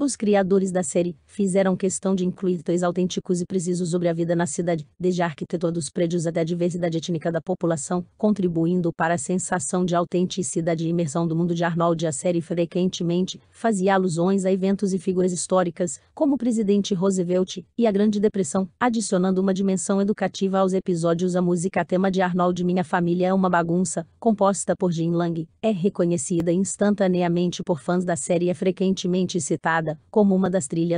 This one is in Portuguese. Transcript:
Os criadores da série fizeram questão de incluir dois autênticos e precisos sobre a vida na cidade, desde a arquitetura dos prédios até a diversidade étnica da população, contribuindo para a sensação de autenticidade e imersão do mundo de Arnold. A série frequentemente fazia alusões a eventos e figuras históricas, como o presidente Roosevelt e a Grande Depressão, adicionando uma dimensão educativa aos episódios. A música tema de Arnold Minha Família é uma Bagunça, composta por Jim Lang, é reconhecida instantaneamente por fãs da série e é frequentemente citada como uma das trilhas